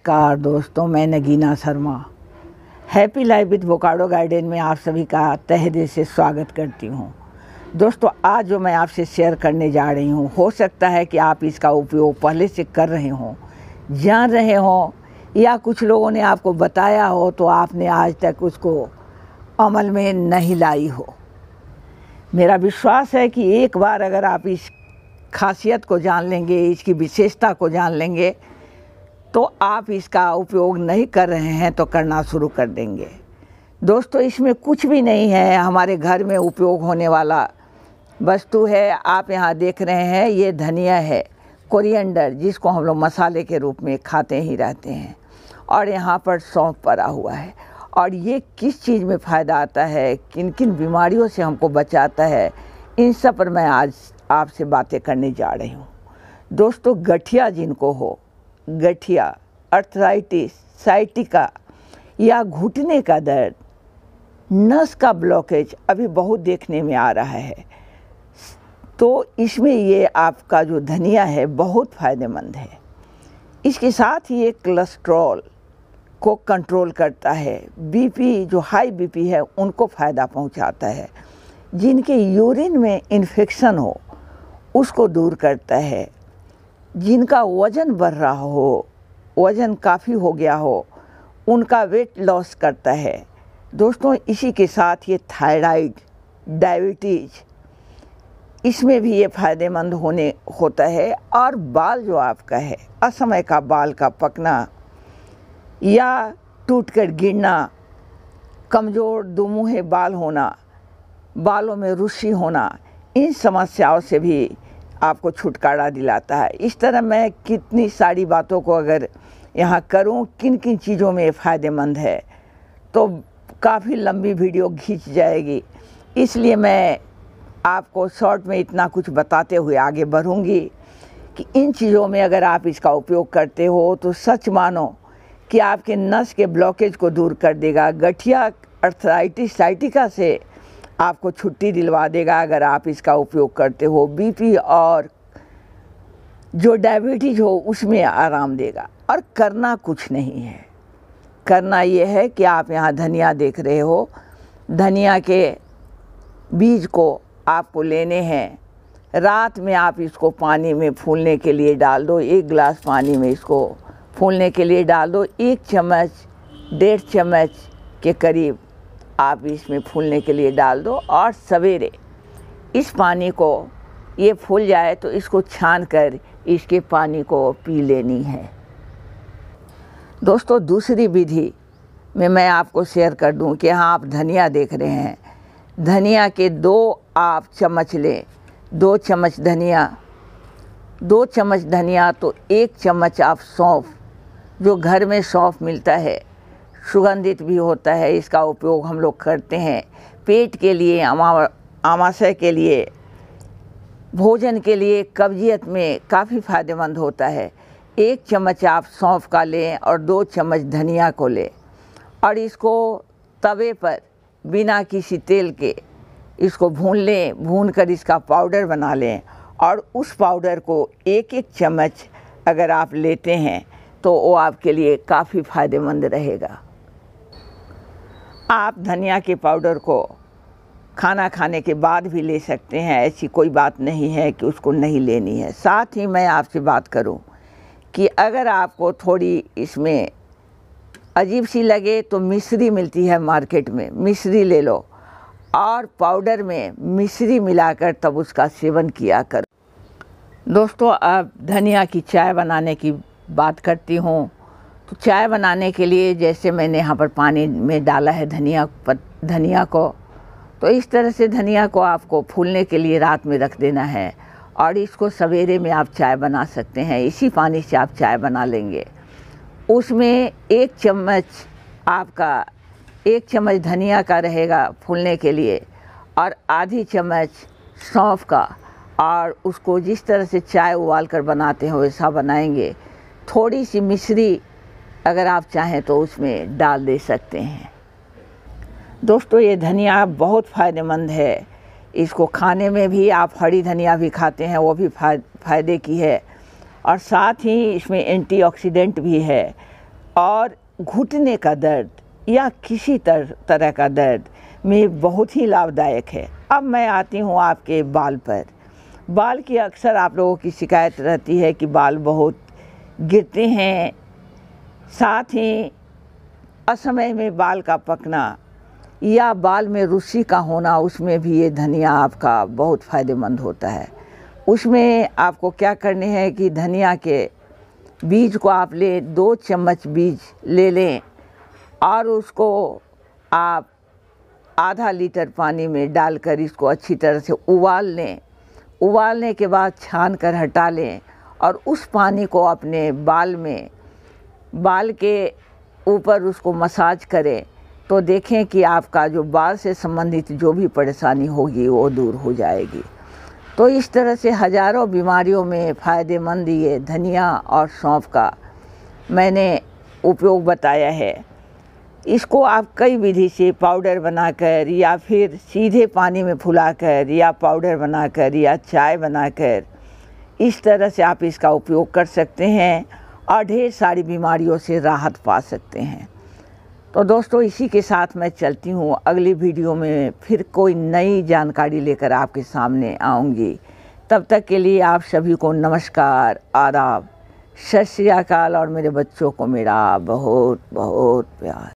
नमस्कार दोस्तों मैं Nagina Sharma happy life with बोकाडो गार्डन में आप सभी का तह दिल से स्वागत करती हूँ दोस्तों आज जो मैं आपसे शेयर करने जा रही हूँ हो सकता है कि आप इसका उपयोग पहले से कर रहे हों जान रहे हों या कुछ लोगों ने आपको बताया हो तो आपने आज तक उसको अमल में नहीं लाई हो मेरा विश्वास है कि एक बार अगर आप इस खासियत को जान लेंगे इसकी विशेषता को जान लेंगे तो आप इसका उपयोग नहीं कर रहे हैं तो करना शुरू कर देंगे दोस्तों इसमें कुछ भी नहीं है हमारे घर में उपयोग होने वाला वस्तु है आप यहाँ देख रहे हैं ये धनिया है कोरिएंडर जिसको हम लोग मसाले के रूप में खाते ही रहते हैं और यहाँ पर सौंप पड़ा हुआ है और ये किस चीज़ में फ़ायदा आता है किन किन बीमारियों से हमको बचाता है इन सब पर मैं आज आपसे बातें करने जा रही हूँ दोस्तों गठिया जिनको हो गठिया अर्थराइटिस साइटिका या घुटने का दर्द नस का ब्लॉकेज अभी बहुत देखने में आ रहा है तो इसमें ये आपका जो धनिया है बहुत फ़ायदेमंद है इसके साथ ही ये कोलेस्ट्रॉल को कंट्रोल करता है बीपी जो हाई बीपी है उनको फ़ायदा पहुंचाता है जिनके यूरिन में इन्फेक्शन हो उसको दूर करता है जिनका वज़न बढ़ रहा हो वज़न काफ़ी हो गया हो उनका वेट लॉस करता है दोस्तों इसी के साथ ये थायराइड डायबिटीज़ इसमें भी ये फ़ायदेमंद होने होता है और बाल जो आपका है असमय का बाल का पकना या टूट कर गिरना कमज़ोर दुमुहे बाल होना बालों में रुसी होना इन समस्याओं से भी आपको छुटकारा दिलाता है इस तरह मैं कितनी सारी बातों को अगर यहाँ करूँ किन किन चीज़ों में फ़ायदेमंद है तो काफ़ी लंबी वीडियो खींच जाएगी इसलिए मैं आपको शॉर्ट में इतना कुछ बताते हुए आगे बढ़ूँगी कि इन चीज़ों में अगर आप इसका उपयोग करते हो तो सच मानो कि आपके नस के ब्लॉकेज को दूर कर देगा गठिया अर्थराइटिस साइटिका से आपको छुट्टी दिलवा देगा अगर आप इसका उपयोग करते हो बीपी और जो डायबिटीज़ हो उसमें आराम देगा और करना कुछ नहीं है करना ये है कि आप यहाँ धनिया देख रहे हो धनिया के बीज को आपको लेने हैं रात में आप इसको पानी में फूलने के लिए डाल दो एक गिलास पानी में इसको फूलने के लिए डाल दो एक चम्मच डेढ़ चम्मच के करीब आप इसमें फूलने के लिए डाल दो और सवेरे इस पानी को ये फूल जाए तो इसको छान कर इसके पानी को पी लेनी है दोस्तों दूसरी विधि में मैं आपको शेयर कर दूं कि हाँ आप धनिया देख रहे हैं धनिया के दो आप चम्मच लें दो चम्मच धनिया दो चम्मच धनिया तो एक चम्मच आप सौंफ जो घर में सौंफ मिलता है सुगंधित भी होता है इसका उपयोग हम लोग करते हैं पेट के लिए आमाशय के लिए भोजन के लिए कब्जियत में काफ़ी फ़ायदेमंद होता है एक चम्मच आप सौंफ का लें और दो चम्मच धनिया को लें और इसको तवे पर बिना किसी तेल के इसको भून लें भून कर इसका पाउडर बना लें और उस पाउडर को एक एक चम्मच अगर आप लेते हैं तो वो आपके लिए काफ़ी फ़ायदेमंद रहेगा आप धनिया के पाउडर को खाना खाने के बाद भी ले सकते हैं ऐसी कोई बात नहीं है कि उसको नहीं लेनी है साथ ही मैं आपसे बात करूं कि अगर आपको थोड़ी इसमें अजीब सी लगे तो मिश्री मिलती है मार्केट में मिश्री ले लो और पाउडर में मिश्री मिलाकर तब उसका सेवन किया करो दोस्तों अब धनिया की चाय बनाने की बात करती हूँ चाय बनाने के लिए जैसे मैंने यहाँ पर पानी में डाला है धनिया धनिया को तो इस तरह से धनिया को आपको फूलने के लिए रात में रख देना है और इसको सवेरे में आप चाय बना सकते हैं इसी पानी से आप चाय बना लेंगे उसमें एक चम्मच आपका एक चम्मच धनिया का रहेगा फूलने के लिए और आधी चम्मच सौंफ का और उसको जिस तरह से चाय उबाल कर बनाते हैं वैसा बनाएंगे थोड़ी सी मिश्री अगर आप चाहें तो उसमें डाल दे सकते हैं दोस्तों ये धनिया बहुत फ़ायदेमंद है इसको खाने में भी आप हरी धनिया भी खाते हैं वो भी फ़ायदे की है और साथ ही इसमें एंटीऑक्सीडेंट भी है और घुटने का दर्द या किसी तर, तरह का दर्द में बहुत ही लाभदायक है अब मैं आती हूँ आपके बाल पर बाल की अक्सर आप लोगों की शिकायत रहती है कि बाल बहुत गिरते हैं साथ ही असमय में बाल का पकना या बाल में रुसी का होना उसमें भी ये धनिया आपका बहुत फ़ायदेमंद होता है उसमें आपको क्या करने हैं कि धनिया के बीज को आप ले दो चम्मच बीज ले लें और उसको आप आधा लीटर पानी में डालकर इसको अच्छी तरह से उबाल लें उबालने के बाद छान कर हटा लें और उस पानी को अपने बाल में बाल के ऊपर उसको मसाज करें तो देखें कि आपका जो बाल से संबंधित जो भी परेशानी होगी वो दूर हो जाएगी तो इस तरह से हजारों बीमारियों में फ़ायदेमंद ये धनिया और सौंफ का मैंने उपयोग बताया है इसको आप कई विधि से पाउडर बनाकर या फिर सीधे पानी में फुलाकर या पाउडर बनाकर या चाय बनाकर इस तरह से आप इसका उपयोग कर सकते हैं और ढेर सारी बीमारियों से राहत पा सकते हैं तो दोस्तों इसी के साथ मैं चलती हूँ अगली वीडियो में फिर कोई नई जानकारी लेकर आपके सामने आऊँगी तब तक के लिए आप सभी को नमस्कार आदाब सत श्रीकाल और मेरे बच्चों को मेरा बहुत बहुत प्यार